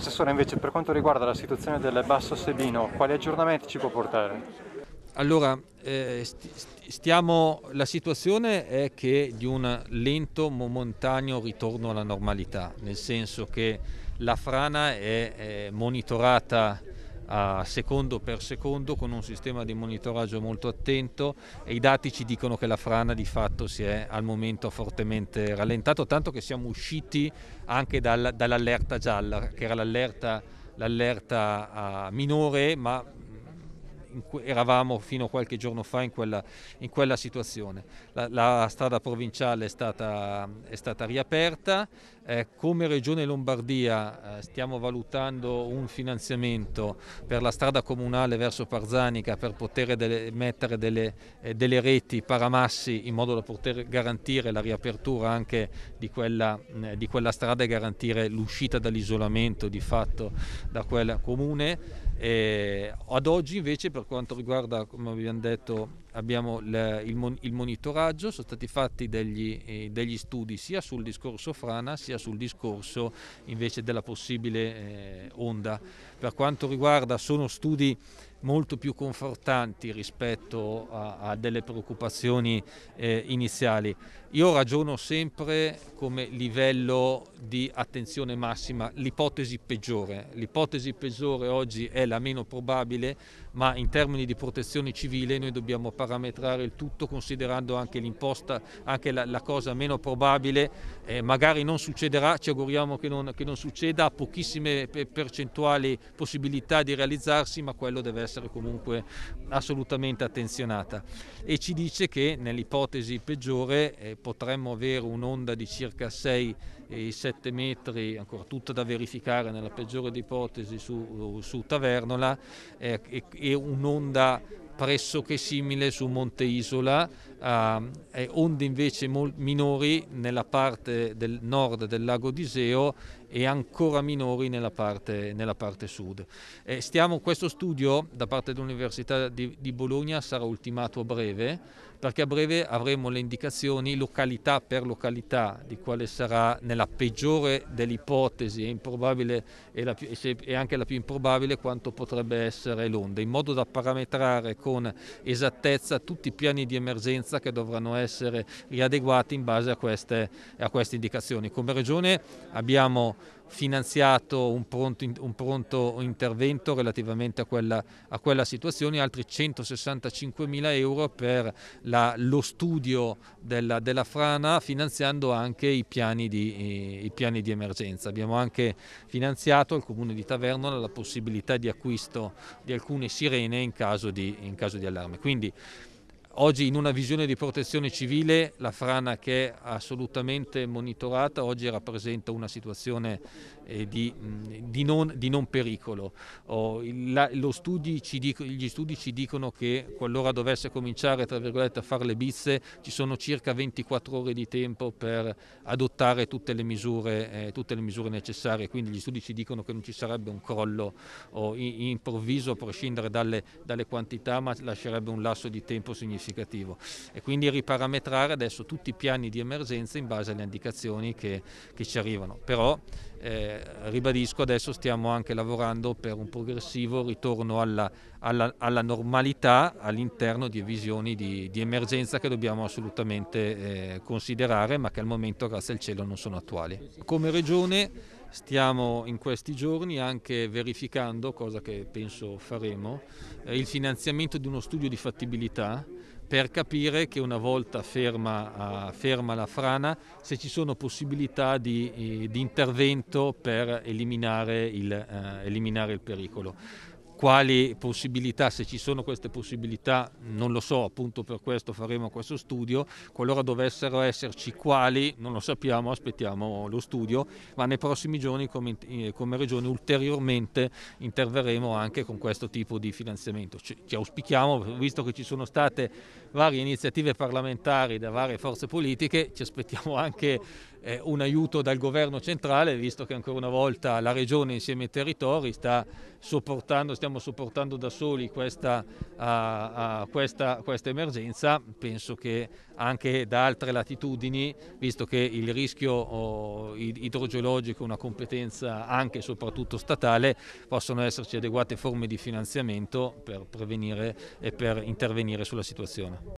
Assessore invece per quanto riguarda la situazione del Basso Sebino, quali aggiornamenti ci può portare? Allora, eh, stiamo, la situazione è che di un lento, momentaneo ritorno alla normalità, nel senso che la frana è monitorata uh, secondo per secondo con un sistema di monitoraggio molto attento e i dati ci dicono che la frana di fatto si è al momento fortemente rallentato, tanto che siamo usciti anche dal, dall'allerta gialla, che era l'allerta, l'allerta uh, minore, ma eravamo fino a qualche giorno fa in quella, in quella situazione. La, la, strada provinciale è stata, è stata riaperta, eh, come Regione Lombardia eh, stiamo valutando un finanziamento per la strada comunale verso Parzanica per poter delle, mettere delle, eh, delle, reti paramassi in modo da poter garantire la riapertura anche di quella, eh, di quella strada e garantire l'uscita dall'isolamento di fatto da quel comune. E ad oggi invece per quanto riguarda, come abbiamo detto, abbiamo il, il, mon, il monitoraggio, sono stati fatti degli, eh, degli, studi sia sul discorso frana sia sul discorso invece della possibile eh, onda. Per quanto riguarda sono studi molto più confortanti rispetto a, a delle preoccupazioni eh, iniziali. Io ragiono sempre come livello di attenzione massima l'ipotesi peggiore. L'ipotesi peggiore oggi è la meno probabile, ma in termini di protezione civile noi dobbiamo parametrare il tutto considerando anche l'imposta, anche la, la, cosa meno probabile. Eh, magari non succederà, ci auguriamo che non, che non succeda, ha pochissime percentuali possibilità di realizzarsi, ma quello deve essere essere comunque assolutamente attenzionata e ci dice che nell'ipotesi peggiore eh, potremmo avere un'onda di circa 6-7 metri, ancora tutta da verificare nella peggiore dei ipotesi su, su Tavernola eh, e, e un'onda pressoché simile su Monte Isola eh, onde invece minori nella parte del nord del lago d'Iseo e ancora minori nella parte, nella parte sud. Eh, stiamo, questo studio da parte dell'Università di, di Bologna sarà ultimato a breve perché a breve avremo le indicazioni località per località di quale sarà nella peggiore delle ipotesi e, e, più, e anche la più improbabile quanto potrebbe essere l'onda in modo da parametrare con esattezza tutti i piani di emergenza sicurezza che dovranno essere riadeguati in base a queste, a queste indicazioni. Come Regione abbiamo finanziato un pronto, un pronto intervento relativamente a quella, a quella, situazione, altri 165 mila euro per la, lo studio della, della, frana, finanziando anche i piani, di, i piani, di, emergenza. Abbiamo anche finanziato al comune di Tavernola la possibilità di acquisto di alcune sirene in caso di, in caso di allarme. Quindi, Oggi in una visione di protezione civile la frana che è assolutamente monitorata oggi rappresenta una situazione eh, di, di, non, di, non, pericolo. Oh, il, la, studi dico, gli studi ci dicono che qualora dovesse cominciare a fare le bizze ci sono circa 24 ore di tempo per adottare tutte le misure, eh, tutte le misure necessarie, quindi gli studi ci dicono che non ci sarebbe un crollo oh, improvviso a prescindere dalle, dalle quantità ma lascerebbe un lasso di tempo significativo significativo e quindi riparametrare adesso tutti i piani di emergenza in base alle indicazioni che, che ci arrivano. Però eh, ribadisco adesso stiamo anche lavorando per un progressivo ritorno alla, alla, alla normalità all'interno di visioni di, di, emergenza che dobbiamo assolutamente eh, considerare ma che al momento grazie al cielo non sono attuali. Come regione Stiamo in questi giorni anche verificando, cosa che penso faremo, eh, il finanziamento di uno studio di fattibilità per capire che una volta ferma, ferma la frana se ci sono possibilità di, eh, di intervento per eliminare il, eh, eliminare il pericolo quali possibilità, se ci sono queste possibilità, non lo so, appunto per questo faremo questo studio, qualora dovessero esserci quali, non lo sappiamo, aspettiamo lo studio, ma nei prossimi giorni come, eh, come Regione ulteriormente interverremo anche con questo tipo di finanziamento. Ci, ci auspichiamo, visto che ci sono state varie iniziative parlamentari da varie forze politiche, ci aspettiamo anche eh, un aiuto dal governo centrale, visto che ancora una volta la regione insieme ai territori sta sopportando, stiamo sopportando da soli questa, uh, uh, questa, questa emergenza, penso che anche da altre latitudini, visto che il rischio oh, idrogeologico è una competenza anche e soprattutto statale, possono esserci adeguate forme di finanziamento per prevenire e per intervenire sulla situazione.